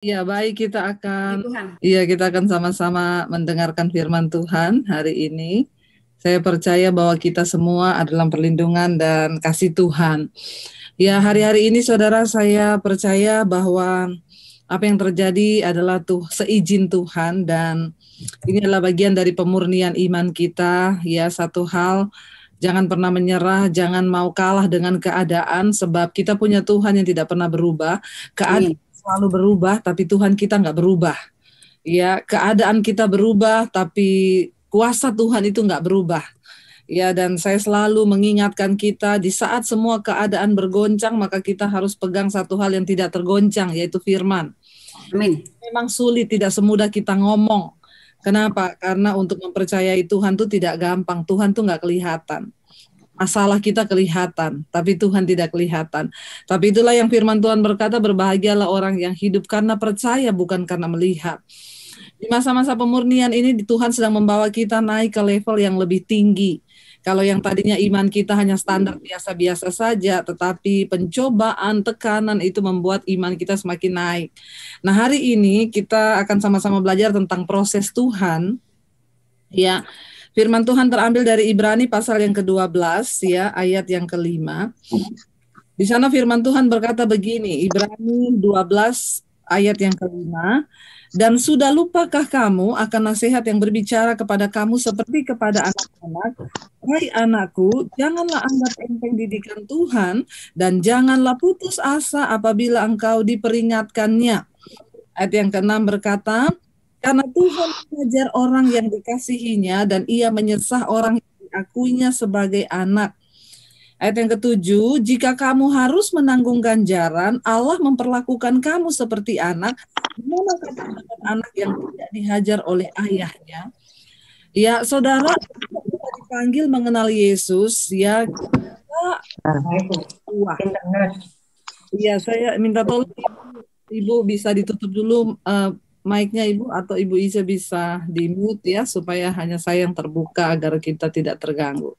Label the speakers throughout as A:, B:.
A: Ya, baik kita akan Iya, kita akan sama-sama mendengarkan firman Tuhan hari ini. Saya percaya bahwa kita semua adalah perlindungan dan kasih Tuhan. Ya, hari-hari ini Saudara saya percaya bahwa apa yang terjadi adalah tuh seizin Tuhan dan ini adalah bagian dari pemurnian iman kita. Ya, satu hal jangan pernah menyerah, jangan mau kalah dengan keadaan sebab kita punya Tuhan yang tidak pernah berubah. Keadaan iya selalu berubah, tapi Tuhan kita nggak berubah. Ya, keadaan kita berubah, tapi kuasa Tuhan itu nggak berubah. Ya, dan saya selalu mengingatkan kita di saat semua keadaan bergoncang, maka kita harus pegang satu hal yang tidak tergoncang, yaitu firman. Amin. Memang sulit, tidak semudah kita ngomong. Kenapa? Karena untuk mempercayai Tuhan itu tidak gampang. Tuhan itu nggak kelihatan. Masalah kita kelihatan, tapi Tuhan tidak kelihatan. Tapi itulah yang firman Tuhan berkata, berbahagialah orang yang hidup karena percaya, bukan karena melihat. Di masa-masa pemurnian ini, Tuhan sedang membawa kita naik ke level yang lebih tinggi. Kalau yang tadinya iman kita hanya standar biasa-biasa saja, tetapi pencobaan, tekanan itu membuat iman kita semakin naik. Nah, hari ini kita akan sama-sama belajar tentang proses Tuhan. Ya, Firman Tuhan terambil dari Ibrani pasal yang ke-12 ya, ayat yang kelima. Di sana firman Tuhan berkata begini, Ibrani 12 ayat yang kelima, dan sudah lupakah kamu akan nasihat yang berbicara kepada kamu seperti kepada anak-anak? Hai anakku, janganlah anggap enteng didikan Tuhan dan janganlah putus asa apabila engkau diperingatkannya. Ayat yang keenam berkata, karena Tuhan mengajar orang yang dikasihinya dan ia menyesah orang yang diakuinya sebagai anak. Ayat yang ketujuh, jika kamu harus menanggung ganjaran, Allah memperlakukan kamu seperti anak, mana anak yang tidak dihajar oleh ayahnya. Ya, saudara, kita dipanggil mengenal Yesus, ya kita wah. Ya, saya minta tolong Ibu, Ibu bisa ditutup dulu uh, mic-nya Ibu atau Ibu Iza bisa di-mute ya supaya hanya saya yang terbuka agar kita tidak terganggu.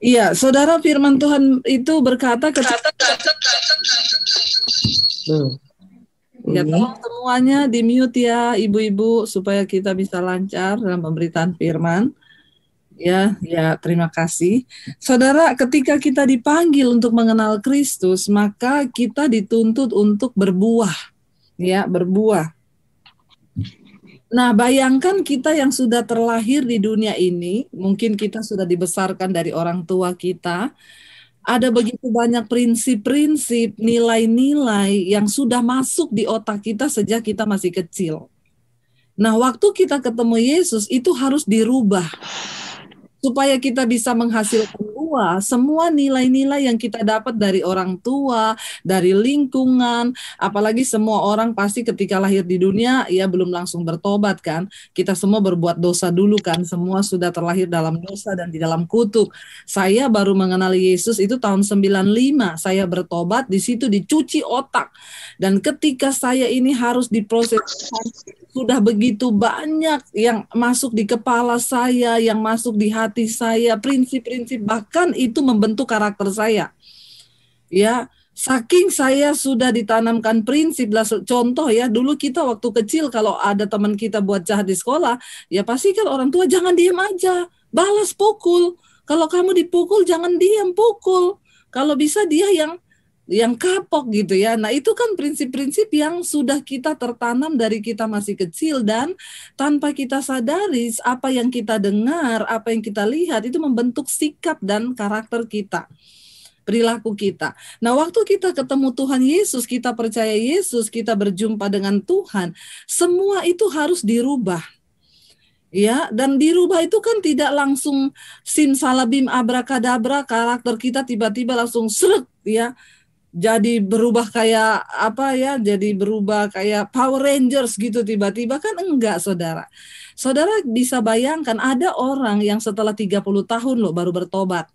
A: Iya, Saudara firman Tuhan itu berkata ketika hmm. Ya tolong semuanya di-mute ya Ibu-ibu supaya kita bisa lancar dalam pemberitaan firman. Ya, ya terima kasih. Saudara, ketika kita dipanggil untuk mengenal Kristus, maka kita dituntut untuk berbuah. Ya, berbuah Nah, bayangkan kita yang sudah terlahir di dunia ini, mungkin kita sudah dibesarkan dari orang tua kita. Ada begitu banyak prinsip-prinsip, nilai-nilai yang sudah masuk di otak kita sejak kita masih kecil. Nah, waktu kita ketemu Yesus itu harus dirubah supaya kita bisa menghasilkan semua semua nilai-nilai yang kita dapat dari orang tua, dari lingkungan, apalagi semua orang pasti ketika lahir di dunia ya belum langsung bertobat kan. Kita semua berbuat dosa dulu kan, semua sudah terlahir dalam dosa dan di dalam kutuk. Saya baru mengenal Yesus itu tahun 95, saya bertobat di situ dicuci otak. Dan ketika saya ini harus diproses sudah begitu banyak yang masuk di kepala saya, yang masuk di hati saya, prinsip-prinsip bahkan itu membentuk karakter saya. Ya, saking saya sudah ditanamkan prinsip lah contoh ya dulu kita waktu kecil kalau ada teman kita buat jahat di sekolah, ya pasti kan orang tua jangan diam aja, balas pukul. Kalau kamu dipukul jangan diam, pukul. Kalau bisa dia yang yang kapok gitu ya. Nah, itu kan prinsip-prinsip yang sudah kita tertanam dari kita masih kecil dan tanpa kita sadari apa yang kita dengar, apa yang kita lihat itu membentuk sikap dan karakter kita perilaku kita. Nah, waktu kita ketemu Tuhan Yesus, kita percaya Yesus, kita berjumpa dengan Tuhan, semua itu harus dirubah. Ya, dan dirubah itu kan tidak langsung simsalabim abrakadabra karakter kita tiba-tiba langsung seret ya jadi berubah kayak apa ya jadi berubah kayak Power Rangers gitu tiba-tiba kan enggak saudara saudara bisa bayangkan ada orang yang setelah 30 tahun loh baru bertobat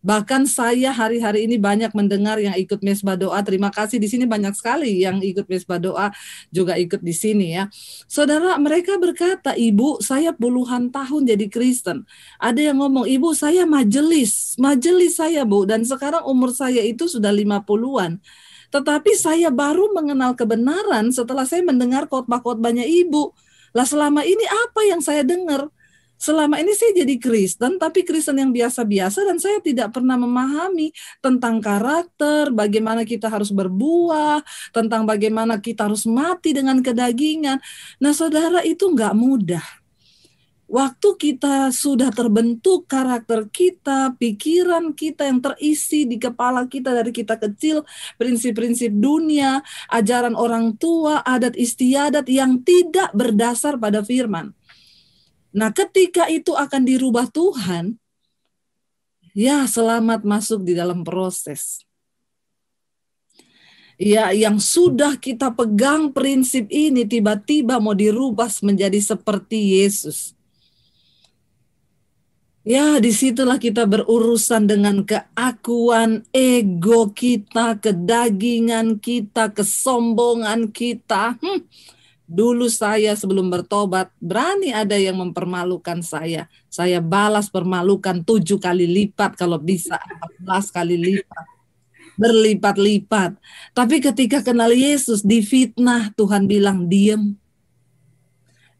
A: Bahkan saya hari-hari ini banyak mendengar yang ikut mesbah doa. Terima kasih di sini banyak sekali yang ikut mesbah doa juga ikut di sini ya. Saudara, mereka berkata, "Ibu, saya puluhan tahun jadi Kristen." Ada yang ngomong, "Ibu, saya majelis, majelis saya, Bu, dan sekarang umur saya itu sudah 50-an." Tetapi saya baru mengenal kebenaran setelah saya mendengar khotbah-khotbahnya Ibu. Lah selama ini apa yang saya dengar? selama ini saya jadi Kristen, tapi Kristen yang biasa-biasa dan saya tidak pernah memahami tentang karakter, bagaimana kita harus berbuah, tentang bagaimana kita harus mati dengan kedagingan. Nah, saudara itu nggak mudah. Waktu kita sudah terbentuk karakter kita, pikiran kita yang terisi di kepala kita dari kita kecil, prinsip-prinsip dunia, ajaran orang tua, adat istiadat yang tidak berdasar pada firman Nah, ketika itu akan dirubah Tuhan, ya selamat masuk di dalam proses. Ya, yang sudah kita pegang prinsip ini tiba-tiba mau dirubah menjadi seperti Yesus. Ya, disitulah kita berurusan dengan keakuan ego kita, kedagingan kita, kesombongan kita. Hmm Dulu saya sebelum bertobat, berani ada yang mempermalukan saya. Saya balas permalukan tujuh kali lipat kalau bisa, empat belas kali lipat. Berlipat-lipat. Tapi ketika kenal Yesus, difitnah Tuhan bilang, diam,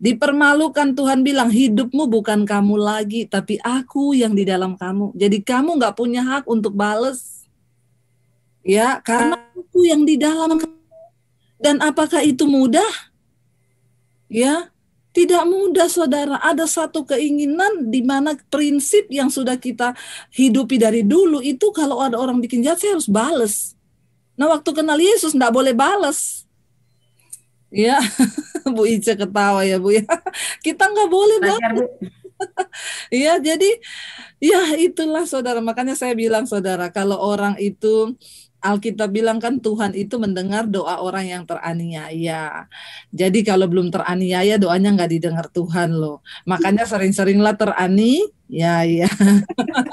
A: Dipermalukan Tuhan bilang, hidupmu bukan kamu lagi, tapi aku yang di dalam kamu. Jadi kamu nggak punya hak untuk balas, Ya, karena aku yang di dalam. Dan apakah itu mudah? Ya, tidak mudah saudara. Ada satu keinginan di mana prinsip yang sudah kita hidupi dari dulu itu kalau ada orang bikin jahat saya harus balas. Nah waktu kenal Yesus tidak boleh balas. Ya, Bu Ica ketawa ya Bu ya. Kita nggak boleh balas. Iya, jadi ya itulah saudara. Makanya saya bilang saudara kalau orang itu Alkitab bilang kan Tuhan itu mendengar doa orang yang teraniaya. Jadi kalau belum teraniaya doanya nggak didengar Tuhan loh. Makanya sering-seringlah terani Ya, ya.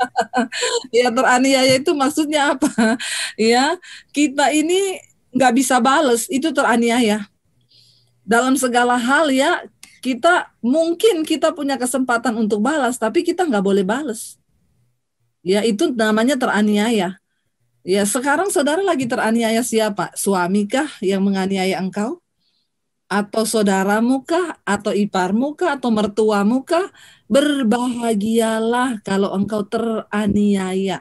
A: ya teraniaya itu maksudnya apa? Ya, kita ini nggak bisa bales, itu teraniaya. Dalam segala hal ya, kita mungkin kita punya kesempatan untuk balas, tapi kita nggak boleh balas. Ya, itu namanya teraniaya. Ya, sekarang saudara lagi teraniaya siapa? Suamikah yang menganiaya engkau? Atau saudaramu kah? Atau iparmu kah? Atau mertuamu kah? Berbahagialah kalau engkau teraniaya.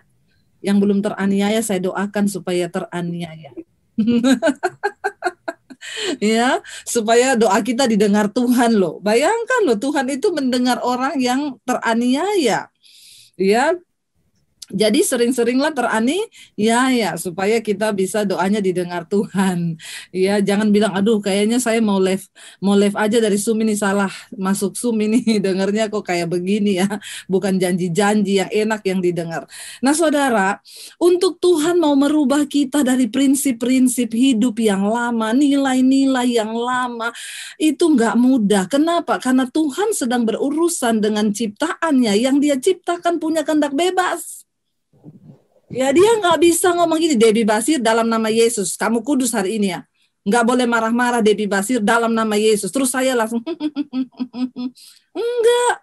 A: Yang belum teraniaya saya doakan supaya teraniaya. ya, supaya doa kita didengar Tuhan loh. Bayangkan loh Tuhan itu mendengar orang yang teraniaya. Ya, jadi sering-seringlah terani ya ya supaya kita bisa doanya didengar Tuhan. Ya, jangan bilang aduh kayaknya saya mau live mau live aja dari Zoom ini salah masuk Zoom ini dengarnya kok kayak begini ya. Bukan janji-janji yang enak yang didengar. Nah, Saudara, untuk Tuhan mau merubah kita dari prinsip-prinsip hidup yang lama, nilai-nilai yang lama itu nggak mudah. Kenapa? Karena Tuhan sedang berurusan dengan ciptaannya yang dia ciptakan punya kehendak bebas. Ya dia nggak bisa ngomong gini Debi Basir dalam nama Yesus. Kamu kudus hari ini ya. Nggak boleh marah-marah Debi Basir dalam nama Yesus. Terus saya langsung enggak.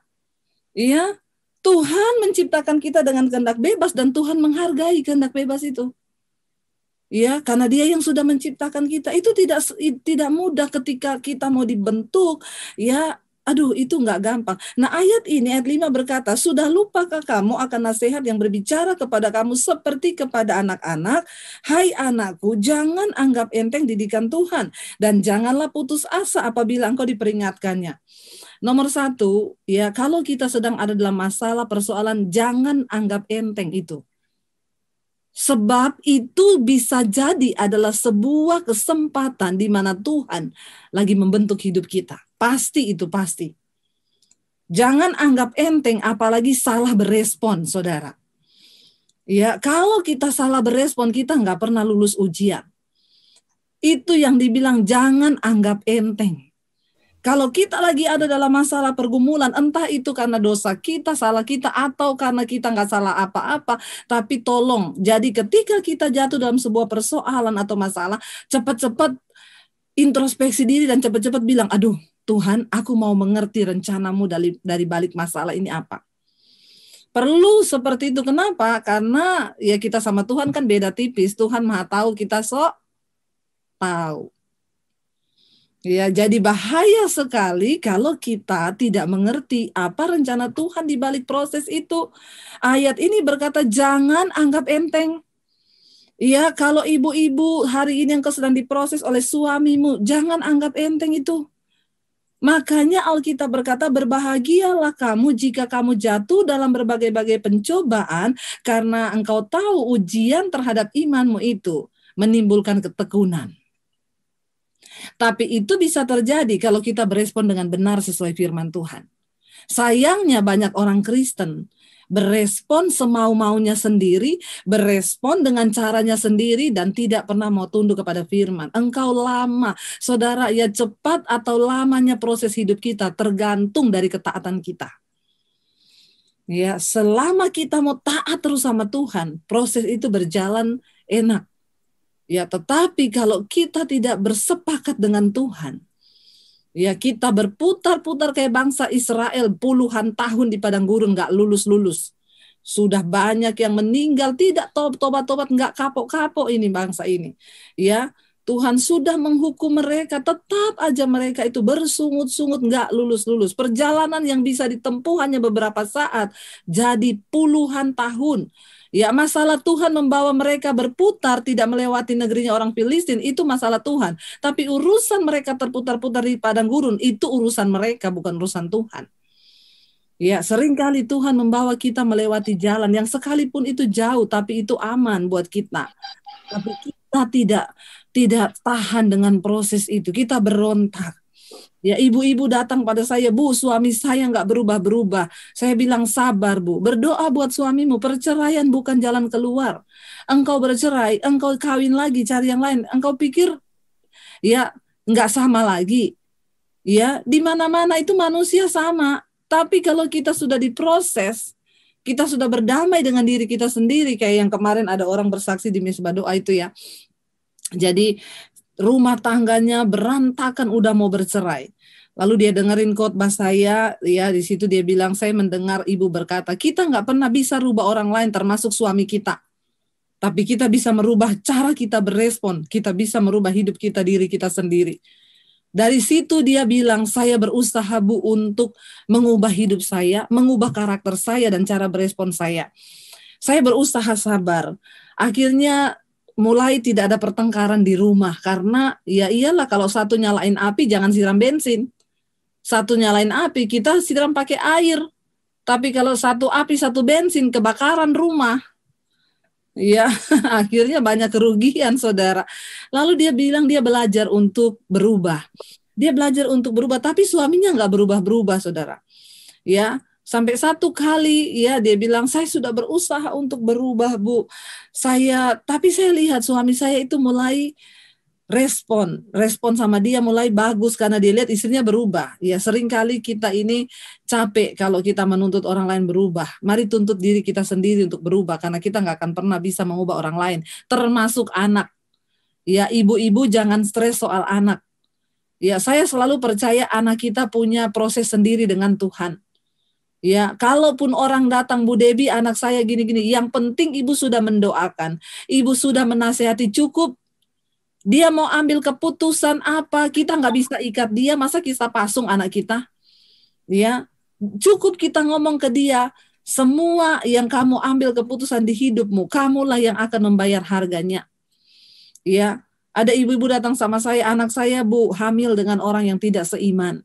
A: Iya. Tuhan menciptakan kita dengan kehendak bebas dan Tuhan menghargai kehendak bebas itu. Ya, karena dia yang sudah menciptakan kita. Itu tidak tidak mudah ketika kita mau dibentuk, ya Aduh, itu nggak gampang. Nah, ayat ini, ayat 5 berkata, Sudah lupakah kamu akan nasihat yang berbicara kepada kamu seperti kepada anak-anak? Hai anakku, jangan anggap enteng didikan Tuhan, dan janganlah putus asa apabila engkau diperingatkannya. Nomor satu, ya kalau kita sedang ada dalam masalah, persoalan, jangan anggap enteng itu. Sebab itu bisa jadi adalah sebuah kesempatan di mana Tuhan lagi membentuk hidup kita. Pasti itu pasti. Jangan anggap enteng apalagi salah berespon, saudara. Ya, kalau kita salah berespon, kita nggak pernah lulus ujian. Itu yang dibilang jangan anggap enteng. Kalau kita lagi ada dalam masalah pergumulan, entah itu karena dosa kita, salah kita, atau karena kita nggak salah apa-apa, tapi tolong, jadi ketika kita jatuh dalam sebuah persoalan atau masalah, cepat-cepat introspeksi diri dan cepat-cepat bilang, aduh Tuhan, aku mau mengerti rencanamu dari, dari balik masalah ini apa perlu seperti itu kenapa karena ya kita sama Tuhan kan beda tipis Tuhan maha tahu kita sok tahu Ya, jadi bahaya sekali kalau kita tidak mengerti apa rencana Tuhan di balik proses itu. Ayat ini berkata jangan anggap enteng. Ya, kalau ibu-ibu hari ini yang sedang diproses oleh suamimu, jangan anggap enteng itu. Makanya Alkitab berkata, berbahagialah kamu jika kamu jatuh dalam berbagai-bagai pencobaan karena engkau tahu ujian terhadap imanmu itu menimbulkan ketekunan. Tapi itu bisa terjadi kalau kita berespon dengan benar sesuai firman Tuhan. Sayangnya banyak orang Kristen berespon semau-maunya sendiri, berespon dengan caranya sendiri dan tidak pernah mau tunduk kepada firman. Engkau lama, saudara, ya cepat atau lamanya proses hidup kita tergantung dari ketaatan kita. Ya, selama kita mau taat terus sama Tuhan, proses itu berjalan enak. Ya, tetapi kalau kita tidak bersepakat dengan Tuhan, ya kita berputar-putar kayak bangsa Israel puluhan tahun di padang gurun nggak lulus-lulus. Sudah banyak yang meninggal tidak tobat-tobat nggak kapok-kapok ini bangsa ini. Ya, Tuhan sudah menghukum mereka, tetap aja mereka itu bersungut-sungut, nggak lulus-lulus. Perjalanan yang bisa ditempuh hanya beberapa saat, jadi puluhan tahun. Ya, masalah Tuhan membawa mereka berputar tidak melewati negerinya orang Filistin itu masalah Tuhan. Tapi urusan mereka terputar-putar di padang gurun itu urusan mereka bukan urusan Tuhan. Ya, seringkali Tuhan membawa kita melewati jalan yang sekalipun itu jauh tapi itu aman buat kita. Tapi kita tidak tidak tahan dengan proses itu. Kita berontak Ya, ibu-ibu datang pada saya, Bu, suami saya nggak berubah-berubah. Saya bilang sabar, Bu. Berdoa buat suamimu. Perceraian bukan jalan keluar. Engkau bercerai, engkau kawin lagi, cari yang lain. Engkau pikir, ya, nggak sama lagi. Ya, di mana-mana itu manusia sama. Tapi kalau kita sudah diproses, kita sudah berdamai dengan diri kita sendiri. Kayak yang kemarin ada orang bersaksi di misbah doa itu ya. Jadi rumah tangganya berantakan udah mau bercerai. Lalu dia dengerin khotbah saya, ya di situ dia bilang saya mendengar ibu berkata kita nggak pernah bisa rubah orang lain termasuk suami kita, tapi kita bisa merubah cara kita berespon, kita bisa merubah hidup kita diri kita sendiri. Dari situ dia bilang saya berusaha bu untuk mengubah hidup saya, mengubah karakter saya dan cara berespon saya. Saya berusaha sabar. Akhirnya mulai tidak ada pertengkaran di rumah karena ya iyalah kalau satu nyalain api jangan siram bensin. Satu nyalain api kita siram pakai air. Tapi kalau satu api satu bensin kebakaran rumah. Ya, akhirnya banyak kerugian saudara. Lalu dia bilang dia belajar untuk berubah. Dia belajar untuk berubah tapi suaminya nggak berubah-berubah saudara. Ya, Sampai satu kali ya dia bilang saya sudah berusaha untuk berubah Bu. Saya tapi saya lihat suami saya itu mulai respon respon sama dia mulai bagus karena dia lihat istrinya berubah ya sering kali kita ini capek kalau kita menuntut orang lain berubah mari tuntut diri kita sendiri untuk berubah karena kita nggak akan pernah bisa mengubah orang lain termasuk anak ya ibu-ibu jangan stres soal anak ya saya selalu percaya anak kita punya proses sendiri dengan Tuhan Ya, kalaupun orang datang Bu Debi anak saya gini-gini, yang penting ibu sudah mendoakan, ibu sudah menasehati cukup. Dia mau ambil keputusan apa, kita nggak bisa ikat dia, masa kita pasung anak kita? Ya, cukup kita ngomong ke dia, semua yang kamu ambil keputusan di hidupmu, kamulah yang akan membayar harganya. Ya, ada ibu-ibu datang sama saya, anak saya Bu hamil dengan orang yang tidak seiman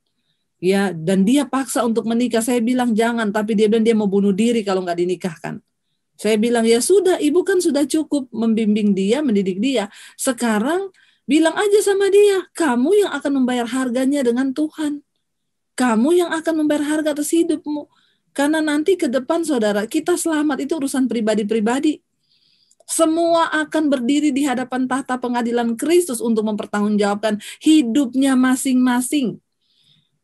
A: ya dan dia paksa untuk menikah saya bilang jangan tapi dia bilang dia mau bunuh diri kalau nggak dinikahkan saya bilang ya sudah ibu kan sudah cukup membimbing dia mendidik dia sekarang bilang aja sama dia kamu yang akan membayar harganya dengan Tuhan kamu yang akan membayar harga atas hidupmu karena nanti ke depan saudara kita selamat itu urusan pribadi-pribadi semua akan berdiri di hadapan tahta pengadilan Kristus untuk mempertanggungjawabkan hidupnya masing-masing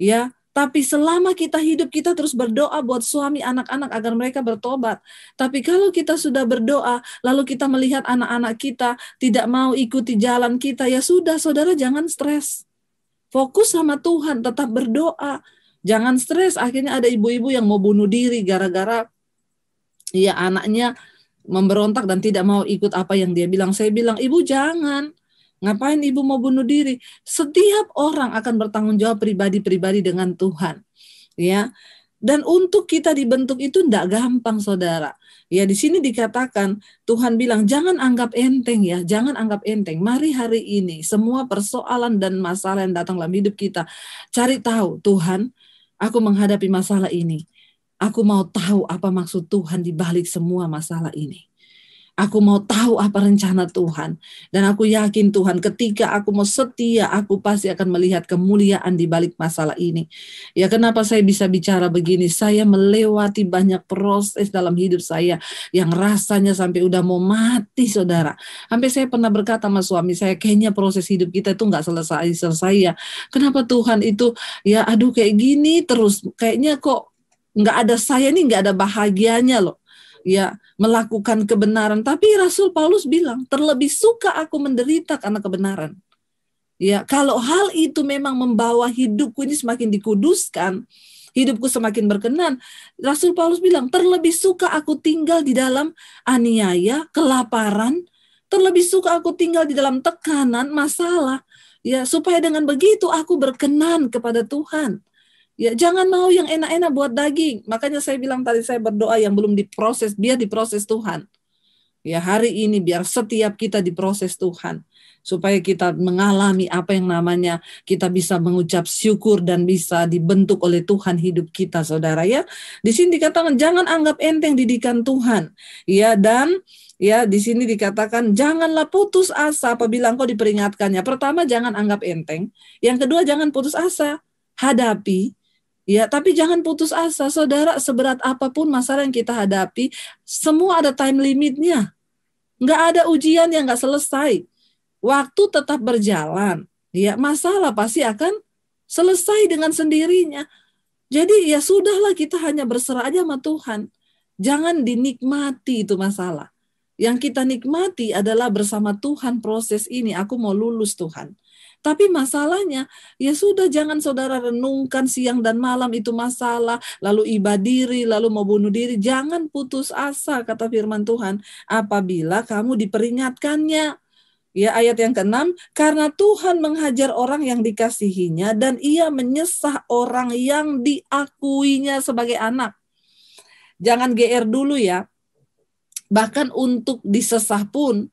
A: ya tapi selama kita hidup, kita terus berdoa buat suami anak-anak agar mereka bertobat. Tapi kalau kita sudah berdoa, lalu kita melihat anak-anak kita tidak mau ikuti jalan kita, ya sudah, saudara, jangan stres. Fokus sama Tuhan, tetap berdoa. Jangan stres, akhirnya ada ibu-ibu yang mau bunuh diri gara-gara ya anaknya memberontak dan tidak mau ikut apa yang dia bilang. Saya bilang, ibu jangan Ngapain ibu mau bunuh diri? Setiap orang akan bertanggung jawab pribadi-pribadi dengan Tuhan. Ya. Dan untuk kita dibentuk itu tidak gampang, saudara. Ya, di sini dikatakan Tuhan bilang jangan anggap enteng ya, jangan anggap enteng. Mari hari ini semua persoalan dan masalah yang datang dalam hidup kita cari tahu Tuhan, aku menghadapi masalah ini. Aku mau tahu apa maksud Tuhan di balik semua masalah ini. Aku mau tahu apa rencana Tuhan. Dan aku yakin Tuhan ketika aku mau setia, aku pasti akan melihat kemuliaan di balik masalah ini. Ya kenapa saya bisa bicara begini? Saya melewati banyak proses dalam hidup saya yang rasanya sampai udah mau mati saudara. Sampai saya pernah berkata sama suami saya, kayaknya proses hidup kita itu nggak selesai-selesai ya. Kenapa Tuhan itu ya aduh kayak gini terus. Kayaknya kok nggak ada saya nih nggak ada bahagianya loh ya melakukan kebenaran, tapi Rasul Paulus bilang terlebih suka aku menderita karena kebenaran. Ya, kalau hal itu memang membawa hidupku ini semakin dikuduskan, hidupku semakin berkenan. Rasul Paulus bilang, terlebih suka aku tinggal di dalam aniaya, kelaparan, terlebih suka aku tinggal di dalam tekanan, masalah, ya supaya dengan begitu aku berkenan kepada Tuhan Ya, jangan mau yang enak-enak buat daging. Makanya saya bilang tadi saya berdoa yang belum diproses, biar diproses Tuhan. Ya, hari ini biar setiap kita diproses Tuhan supaya kita mengalami apa yang namanya kita bisa mengucap syukur dan bisa dibentuk oleh Tuhan hidup kita saudara ya di sini dikatakan jangan anggap enteng didikan Tuhan ya dan ya di sini dikatakan janganlah putus asa apabila engkau diperingatkannya pertama jangan anggap enteng yang kedua jangan putus asa hadapi Ya, tapi jangan putus asa, saudara. Seberat apapun masalah yang kita hadapi, semua ada time limitnya. Enggak ada ujian yang enggak selesai. Waktu tetap berjalan. Ya, masalah pasti akan selesai dengan sendirinya. Jadi ya sudahlah kita hanya berserah aja sama Tuhan. Jangan dinikmati itu masalah. Yang kita nikmati adalah bersama Tuhan proses ini. Aku mau lulus Tuhan. Tapi masalahnya, ya sudah jangan saudara renungkan siang dan malam itu masalah, lalu iba diri, lalu mau bunuh diri. Jangan putus asa, kata firman Tuhan, apabila kamu diperingatkannya. Ya, ayat yang keenam, karena Tuhan menghajar orang yang dikasihinya dan ia menyesah orang yang diakuinya sebagai anak. Jangan GR dulu ya. Bahkan untuk disesah pun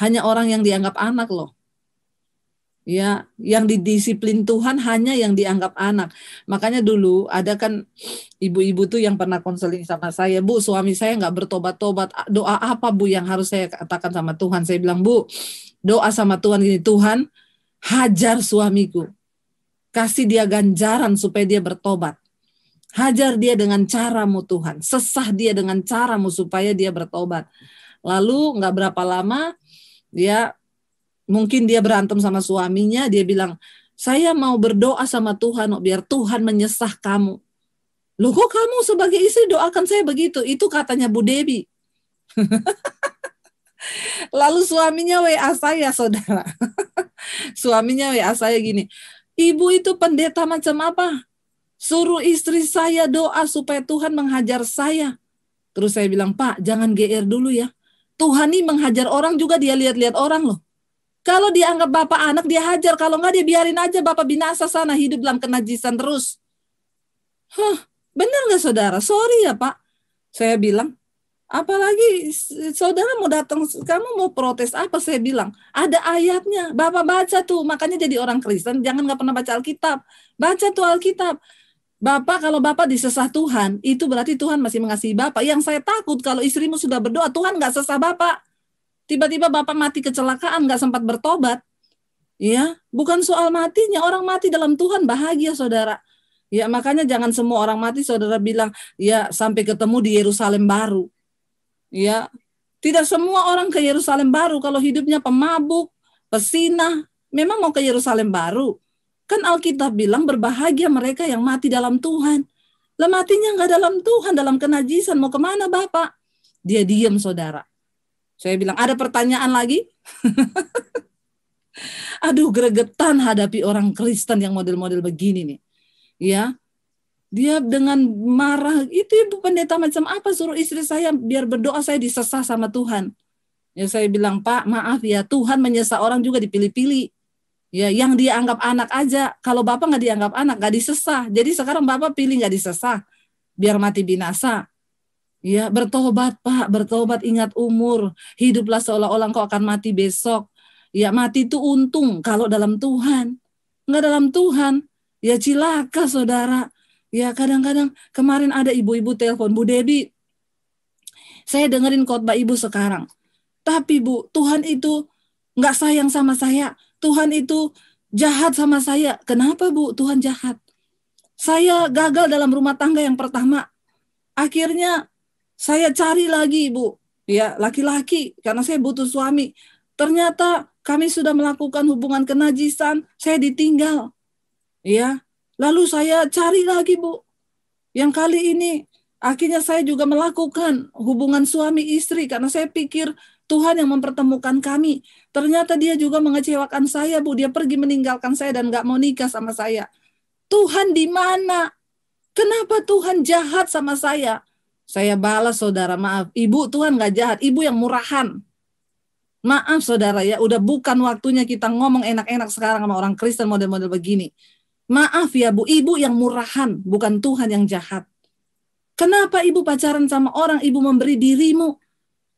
A: hanya orang yang dianggap anak loh ya yang didisiplin Tuhan hanya yang dianggap anak makanya dulu ada kan ibu-ibu tuh yang pernah konseling sama saya bu suami saya nggak bertobat-tobat doa apa bu yang harus saya katakan sama Tuhan saya bilang bu doa sama Tuhan ini Tuhan hajar suamiku kasih dia ganjaran supaya dia bertobat hajar dia dengan caramu Tuhan sesah dia dengan caramu supaya dia bertobat lalu nggak berapa lama dia mungkin dia berantem sama suaminya, dia bilang, saya mau berdoa sama Tuhan oh, biar Tuhan menyesah kamu. Loh kok kamu sebagai istri doakan saya begitu? Itu katanya Bu Debi. Lalu suaminya WA saya, saudara. suaminya WA saya gini, ibu itu pendeta macam apa? Suruh istri saya doa supaya Tuhan menghajar saya. Terus saya bilang, Pak, jangan GR dulu ya. Tuhan ini menghajar orang juga dia lihat-lihat orang loh. Kalau dia anggap bapak anak, dia hajar. Kalau enggak, dia biarin aja bapak binasa sana, hidup dalam kenajisan terus. Huh, benar nggak saudara? Sorry ya pak. Saya bilang, apalagi saudara mau datang, kamu mau protes apa? Saya bilang, ada ayatnya. Bapak baca tuh, makanya jadi orang Kristen, jangan nggak pernah baca Alkitab. Baca tuh Alkitab. Bapak kalau Bapak disesah Tuhan, itu berarti Tuhan masih mengasihi Bapak. Yang saya takut kalau istrimu sudah berdoa, Tuhan nggak sesah Bapak. Tiba-tiba bapak mati kecelakaan, nggak sempat bertobat. Ya, bukan soal matinya. Orang mati dalam Tuhan bahagia, saudara. Ya, makanya jangan semua orang mati, saudara bilang, ya sampai ketemu di Yerusalem baru. Ya, tidak semua orang ke Yerusalem baru. Kalau hidupnya pemabuk, pesinah, memang mau ke Yerusalem baru. Kan Alkitab bilang berbahagia mereka yang mati dalam Tuhan. Lah matinya nggak dalam Tuhan, dalam kenajisan. Mau kemana Bapak? Dia diam saudara. Saya bilang, ada pertanyaan lagi? Aduh, gregetan hadapi orang Kristen yang model-model begini nih. Ya, dia dengan marah itu ibu pendeta macam apa suruh istri saya biar berdoa saya disesah sama Tuhan. Ya saya bilang Pak maaf ya Tuhan menyesah orang juga dipilih-pilih. Ya yang dianggap anak aja. Kalau bapak nggak dianggap anak nggak disesah. Jadi sekarang bapak pilih nggak disesah biar mati binasa. Ya, bertobat, Pak, bertobat ingat umur. Hiduplah seolah-olah engkau akan mati besok. Ya, mati itu untung kalau dalam Tuhan. Enggak dalam Tuhan. Ya, cilaka, Saudara. Ya, kadang-kadang kemarin ada ibu-ibu telepon, Bu Debi, saya dengerin khotbah ibu sekarang. Tapi Bu, Tuhan itu enggak sayang sama saya. Tuhan itu jahat sama saya. Kenapa Bu? Tuhan jahat. Saya gagal dalam rumah tangga yang pertama. Akhirnya saya cari lagi, ibu Ya, laki-laki karena saya butuh suami. Ternyata kami sudah melakukan hubungan kenajisan, saya ditinggal. Ya. Lalu saya cari lagi, Bu. Yang kali ini akhirnya saya juga melakukan hubungan suami istri karena saya pikir Tuhan yang mempertemukan kami. Ternyata dia juga mengecewakan saya, Bu. Dia pergi meninggalkan saya dan nggak mau nikah sama saya. Tuhan di mana? Kenapa Tuhan jahat sama saya? Saya balas saudara, maaf. Ibu Tuhan gak jahat, ibu yang murahan. Maaf saudara ya, udah bukan waktunya kita ngomong enak-enak sekarang sama orang Kristen model-model begini. Maaf ya bu, ibu yang murahan, bukan Tuhan yang jahat. Kenapa ibu pacaran sama orang, ibu memberi dirimu?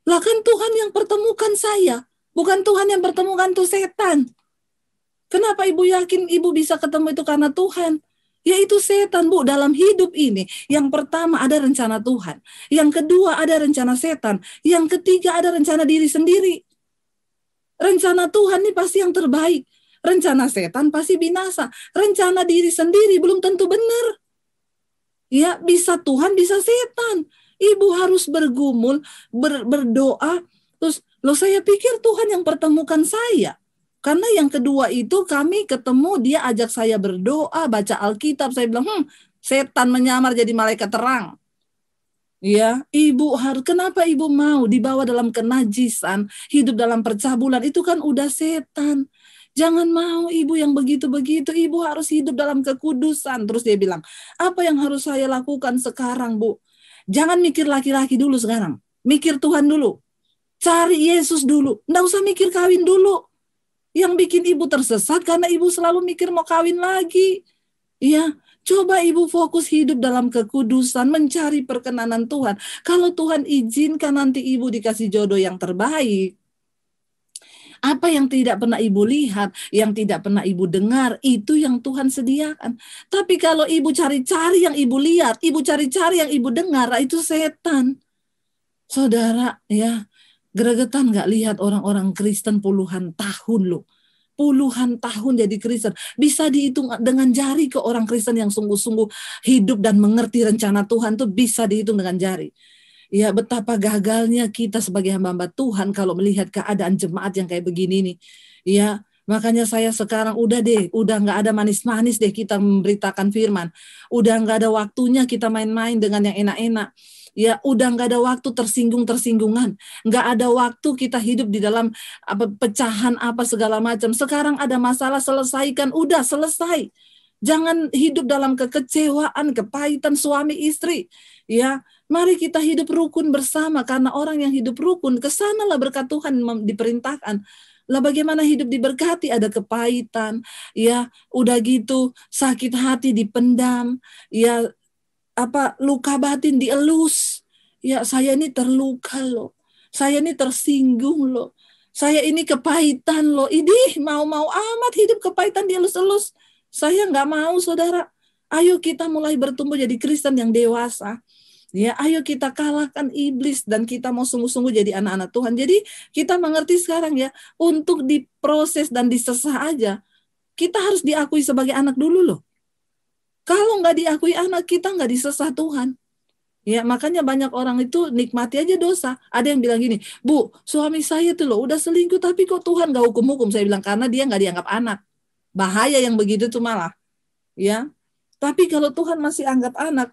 A: Lah kan Tuhan yang pertemukan saya, bukan Tuhan yang pertemukan tuh setan. Kenapa ibu yakin ibu bisa ketemu itu karena Tuhan? yaitu setan Bu dalam hidup ini. Yang pertama ada rencana Tuhan, yang kedua ada rencana setan, yang ketiga ada rencana diri sendiri. Rencana Tuhan ini pasti yang terbaik. Rencana setan pasti binasa. Rencana diri sendiri belum tentu benar. Ya, bisa Tuhan, bisa setan. Ibu harus bergumul, ber, berdoa, terus lo saya pikir Tuhan yang pertemukan saya karena yang kedua itu kami ketemu dia ajak saya berdoa, baca Alkitab. Saya bilang, hmm, setan menyamar jadi malaikat terang. Ya, ibu harus kenapa ibu mau dibawa dalam kenajisan, hidup dalam percabulan itu kan udah setan. Jangan mau ibu yang begitu-begitu, ibu harus hidup dalam kekudusan. Terus dia bilang, apa yang harus saya lakukan sekarang bu? Jangan mikir laki-laki dulu sekarang, mikir Tuhan dulu. Cari Yesus dulu, nggak usah mikir kawin dulu yang bikin ibu tersesat karena ibu selalu mikir mau kawin lagi. ya coba ibu fokus hidup dalam kekudusan, mencari perkenanan Tuhan. Kalau Tuhan izinkan nanti ibu dikasih jodoh yang terbaik, apa yang tidak pernah ibu lihat, yang tidak pernah ibu dengar, itu yang Tuhan sediakan. Tapi kalau ibu cari-cari yang ibu lihat, ibu cari-cari yang ibu dengar, itu setan. Saudara, ya, Geregetan gak lihat orang-orang Kristen puluhan tahun loh. Puluhan tahun jadi Kristen. Bisa dihitung dengan jari ke orang Kristen yang sungguh-sungguh hidup dan mengerti rencana Tuhan tuh bisa dihitung dengan jari. Ya betapa gagalnya kita sebagai hamba-hamba Tuhan kalau melihat keadaan jemaat yang kayak begini nih. Ya Makanya saya sekarang udah deh, udah nggak ada manis-manis deh kita memberitakan firman. Udah nggak ada waktunya kita main-main dengan yang enak-enak ya udah nggak ada waktu tersinggung tersinggungan nggak ada waktu kita hidup di dalam apa pecahan apa segala macam sekarang ada masalah selesaikan udah selesai jangan hidup dalam kekecewaan kepahitan suami istri ya mari kita hidup rukun bersama karena orang yang hidup rukun kesanalah berkat Tuhan diperintahkan lah bagaimana hidup diberkati ada kepahitan, ya udah gitu sakit hati dipendam, ya apa luka batin dielus. Ya saya ini terluka loh. Saya ini tersinggung loh. Saya ini kepahitan loh. Idih mau-mau amat hidup kepahitan dielus-elus. Saya nggak mau saudara. Ayo kita mulai bertumbuh jadi Kristen yang dewasa Ya, ayo kita kalahkan iblis dan kita mau sungguh-sungguh jadi anak-anak Tuhan. Jadi kita mengerti sekarang ya, untuk diproses dan disesah aja, kita harus diakui sebagai anak dulu loh. Kalau nggak diakui anak, kita nggak disesah Tuhan. Ya, makanya banyak orang itu nikmati aja dosa. Ada yang bilang gini, Bu, suami saya tuh loh udah selingkuh, tapi kok Tuhan nggak hukum-hukum? Saya bilang, karena dia nggak dianggap anak. Bahaya yang begitu tuh malah. Ya, tapi kalau Tuhan masih anggap anak,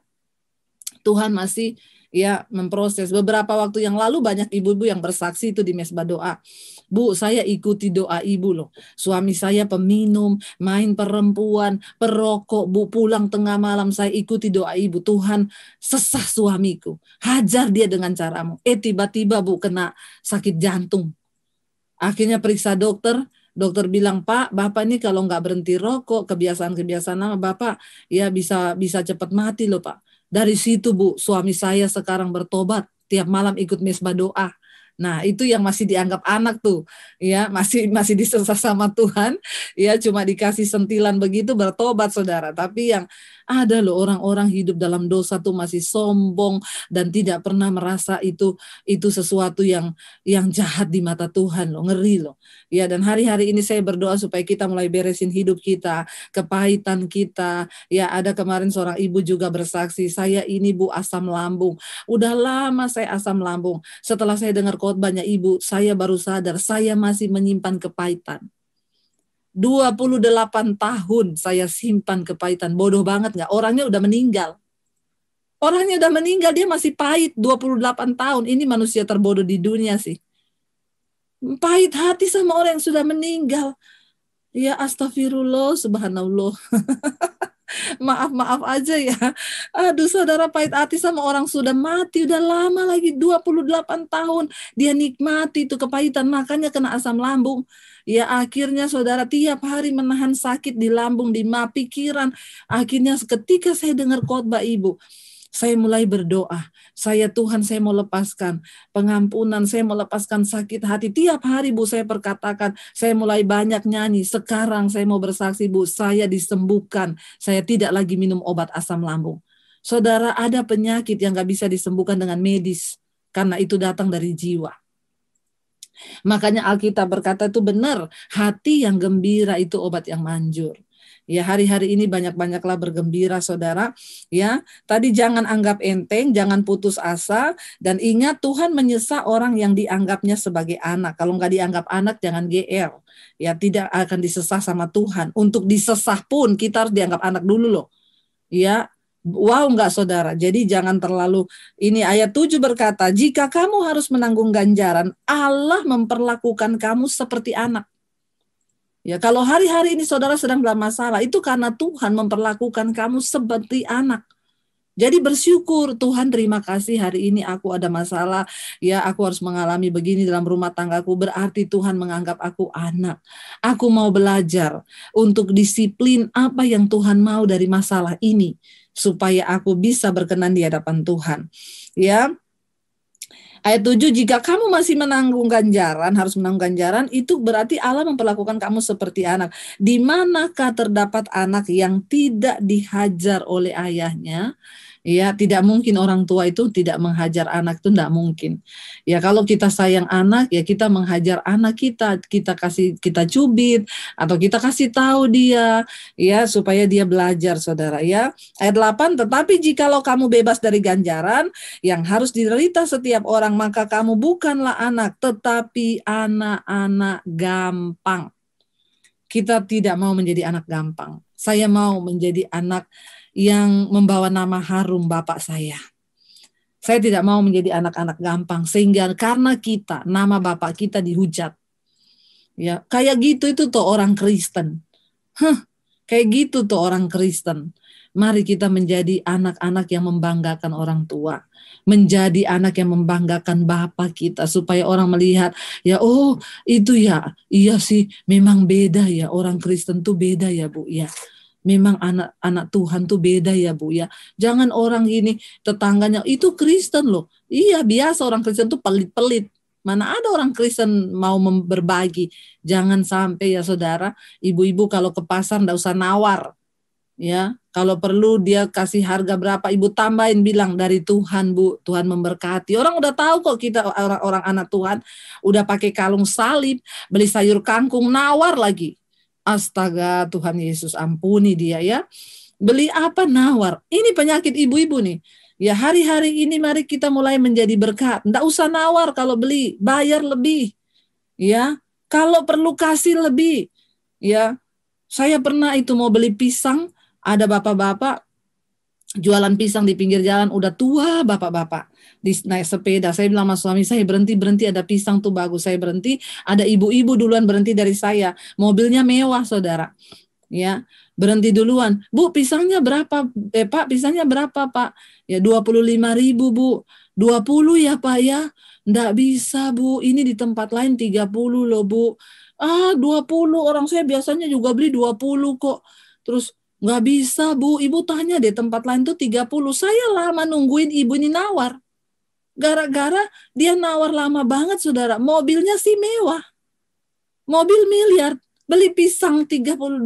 A: Tuhan masih ya memproses. Beberapa waktu yang lalu banyak ibu-ibu yang bersaksi itu di mesbah doa. Bu, saya ikuti doa ibu loh. Suami saya peminum, main perempuan, perokok. Bu, pulang tengah malam saya ikuti doa ibu. Tuhan, sesah suamiku. Hajar dia dengan caramu. Eh, tiba-tiba bu kena sakit jantung. Akhirnya periksa dokter, dokter bilang pak bapak ini kalau nggak berhenti rokok kebiasaan-kebiasaan lama bapak ya bisa bisa cepat mati loh pak dari situ Bu, suami saya sekarang bertobat, tiap malam ikut mesbah doa. Nah, itu yang masih dianggap anak tuh. Ya, masih masih disesat sama Tuhan, ya cuma dikasih sentilan begitu bertobat Saudara. Tapi yang ada loh orang-orang hidup dalam dosa tuh masih sombong dan tidak pernah merasa itu itu sesuatu yang yang jahat di mata Tuhan loh, ngeri loh. Ya, dan hari-hari ini saya berdoa supaya kita mulai beresin hidup kita, kepahitan kita. Ya, ada kemarin seorang ibu juga bersaksi, saya ini Bu asam lambung. Udah lama saya asam lambung. Setelah saya dengar khotbahnya ibu, saya baru sadar, saya masih menyimpan kepahitan. 28 tahun saya simpan kepahitan. Bodoh banget nggak? Orangnya udah meninggal. Orangnya udah meninggal, dia masih pahit 28 tahun. Ini manusia terbodoh di dunia sih. Pahit hati sama orang yang sudah meninggal. Ya astagfirullah, subhanallah. maaf-maaf aja ya. Aduh saudara pahit hati sama orang sudah mati udah lama lagi 28 tahun dia nikmati itu kepahitan makanya kena asam lambung. Ya akhirnya saudara tiap hari menahan sakit di lambung, di pikiran. Akhirnya ketika saya dengar khotbah ibu, saya mulai berdoa. Saya Tuhan, saya mau lepaskan pengampunan, saya mau lepaskan sakit hati. Tiap hari Bu saya perkatakan, saya mulai banyak nyanyi. Sekarang saya mau bersaksi Bu, saya disembuhkan. Saya tidak lagi minum obat asam lambung. Saudara, ada penyakit yang gak bisa disembuhkan dengan medis karena itu datang dari jiwa. Makanya Alkitab berkata itu benar, hati yang gembira itu obat yang manjur. Ya, hari-hari ini banyak-banyaklah bergembira Saudara, ya. Tadi jangan anggap enteng, jangan putus asa dan ingat Tuhan menyesal orang yang dianggapnya sebagai anak. Kalau nggak dianggap anak jangan GR. Ya, tidak akan disesah sama Tuhan. Untuk disesah pun kita harus dianggap anak dulu loh. Ya, Wow nggak saudara. Jadi jangan terlalu ini ayat 7 berkata, jika kamu harus menanggung ganjaran, Allah memperlakukan kamu seperti anak. Ya, kalau hari-hari ini saudara sedang dalam masalah, itu karena Tuhan memperlakukan kamu seperti anak. Jadi bersyukur Tuhan terima kasih hari ini aku ada masalah ya aku harus mengalami begini dalam rumah tanggaku berarti Tuhan menganggap aku anak. Aku mau belajar untuk disiplin apa yang Tuhan mau dari masalah ini supaya aku bisa berkenan di hadapan Tuhan. Ya. Ayat 7, jika kamu masih menanggung ganjaran, harus menanggung ganjaran, itu berarti Allah memperlakukan kamu seperti anak. Di manakah terdapat anak yang tidak dihajar oleh ayahnya Ya, tidak mungkin orang tua itu tidak menghajar anak itu tidak mungkin. Ya, kalau kita sayang anak, ya kita menghajar anak kita, kita kasih kita cubit atau kita kasih tahu dia ya supaya dia belajar Saudara ya. Ayat 8, tetapi jikalau kamu bebas dari ganjaran yang harus diderita setiap orang, maka kamu bukanlah anak tetapi anak-anak gampang. Kita tidak mau menjadi anak gampang. Saya mau menjadi anak yang membawa nama harum Bapak saya. Saya tidak mau menjadi anak-anak gampang sehingga karena kita nama Bapak kita dihujat. Ya, kayak gitu itu tuh orang Kristen. Huh, kayak gitu tuh orang Kristen. Mari kita menjadi anak-anak yang membanggakan orang tua menjadi anak yang membanggakan Bapa kita supaya orang melihat ya oh itu ya iya sih memang beda ya orang Kristen tuh beda ya Bu ya memang anak-anak Tuhan tuh beda ya Bu ya. Jangan orang ini tetangganya itu Kristen loh. Iya biasa orang Kristen tuh pelit-pelit. Mana ada orang Kristen mau berbagi. Jangan sampai ya saudara, ibu-ibu kalau ke pasar ndak usah nawar ya kalau perlu dia kasih harga berapa ibu tambahin bilang dari Tuhan bu Tuhan memberkati orang udah tahu kok kita orang-orang anak Tuhan udah pakai kalung salib beli sayur kangkung nawar lagi astaga Tuhan Yesus ampuni dia ya beli apa nawar ini penyakit ibu-ibu nih ya hari-hari ini mari kita mulai menjadi berkat ndak usah nawar kalau beli bayar lebih ya kalau perlu kasih lebih ya saya pernah itu mau beli pisang ada bapak-bapak jualan pisang di pinggir jalan udah tua bapak-bapak di naik sepeda saya bilang sama suami saya berhenti berhenti ada pisang tuh bagus saya berhenti ada ibu-ibu duluan berhenti dari saya mobilnya mewah saudara ya berhenti duluan bu pisangnya berapa eh pak pisangnya berapa pak ya dua puluh lima ribu bu dua puluh ya pak ya ndak bisa bu ini di tempat lain tiga puluh loh bu ah dua puluh orang saya biasanya juga beli dua puluh kok terus Nggak bisa bu, ibu tanya deh tempat lain tuh 30. Saya lama nungguin ibu ini nawar. Gara-gara dia nawar lama banget saudara. Mobilnya sih mewah. Mobil miliar. Beli pisang 30, 25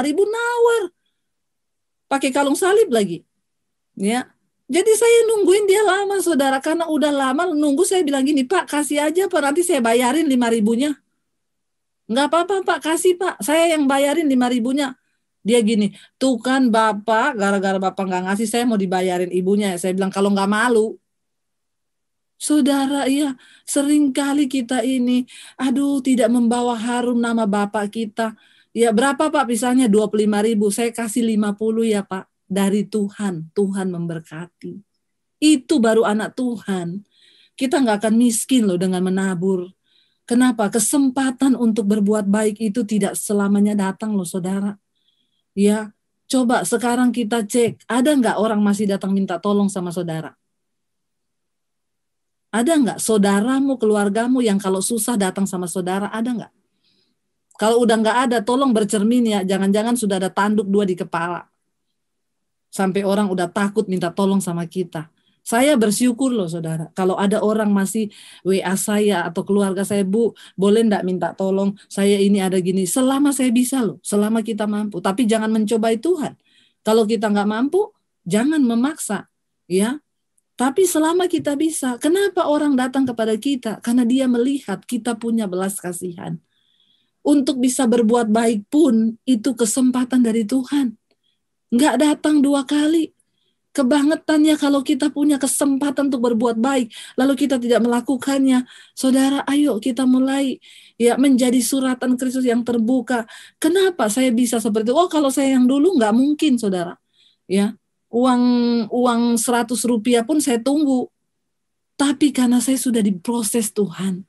A: ribu nawar. Pakai kalung salib lagi. Ya, jadi saya nungguin dia lama saudara karena udah lama nunggu saya bilang gini pak kasih aja pak nanti saya bayarin lima ribunya nggak apa-apa pak kasih pak saya yang bayarin lima ribunya dia gini tuh kan bapak gara-gara bapak nggak ngasih saya mau dibayarin ibunya saya bilang kalau nggak malu Saudara, ya, seringkali kita ini, aduh, tidak membawa harum nama Bapak kita. Ya, berapa Pak misalnya dua 25 ribu, saya kasih 50 ya Pak. Dari Tuhan, Tuhan memberkati. Itu baru anak Tuhan. Kita nggak akan miskin loh dengan menabur. Kenapa? Kesempatan untuk berbuat baik itu tidak selamanya datang loh saudara. Ya, coba sekarang kita cek, ada nggak orang masih datang minta tolong sama saudara? Ada nggak saudaramu, keluargamu yang kalau susah datang sama saudara, ada nggak? Kalau udah nggak ada, tolong bercermin ya, jangan-jangan sudah ada tanduk dua di kepala. Sampai orang udah takut minta tolong sama kita. Saya bersyukur loh saudara, kalau ada orang masih WA saya atau keluarga saya, Bu, boleh enggak minta tolong, saya ini ada gini, selama saya bisa loh, selama kita mampu. Tapi jangan mencobai Tuhan. Kalau kita nggak mampu, jangan memaksa. ya. Tapi selama kita bisa, kenapa orang datang kepada kita? Karena dia melihat kita punya belas kasihan. Untuk bisa berbuat baik pun, itu kesempatan dari Tuhan. Nggak datang dua kali, kebangetannya kalau kita punya kesempatan untuk berbuat baik, lalu kita tidak melakukannya. Saudara, ayo kita mulai ya menjadi suratan Kristus yang terbuka. Kenapa saya bisa seperti itu? Oh, kalau saya yang dulu nggak mungkin, saudara. Ya, uang uang 100 rupiah pun saya tunggu. Tapi karena saya sudah diproses Tuhan,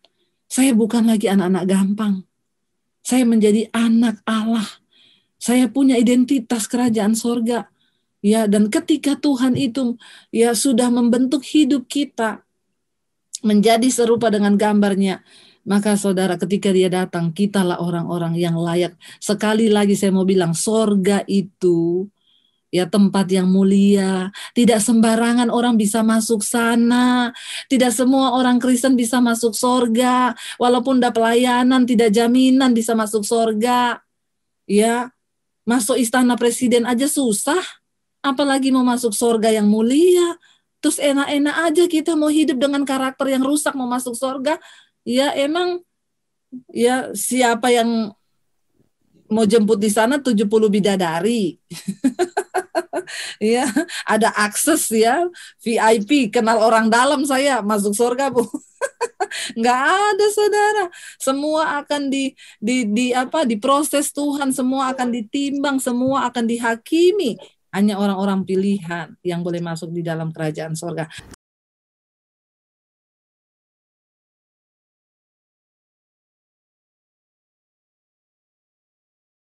A: saya bukan lagi anak-anak gampang. Saya menjadi anak Allah. Saya punya identitas kerajaan sorga ya dan ketika Tuhan itu ya sudah membentuk hidup kita menjadi serupa dengan gambarnya maka saudara ketika dia datang kitalah orang-orang yang layak sekali lagi saya mau bilang sorga itu ya tempat yang mulia. Tidak sembarangan orang bisa masuk sana. Tidak semua orang Kristen bisa masuk sorga. Walaupun ada pelayanan, tidak jaminan bisa masuk sorga. Ya, masuk istana presiden aja susah apalagi mau masuk surga yang mulia. Terus enak-enak aja kita mau hidup dengan karakter yang rusak mau masuk surga. Ya emang ya siapa yang mau jemput di sana 70 bidadari. ya, ada akses ya, VIP, kenal orang dalam saya masuk surga, Bu. nggak ada saudara semua akan di di di apa diproses Tuhan semua akan ditimbang semua akan dihakimi hanya orang-orang pilihan yang boleh masuk di dalam kerajaan sorga.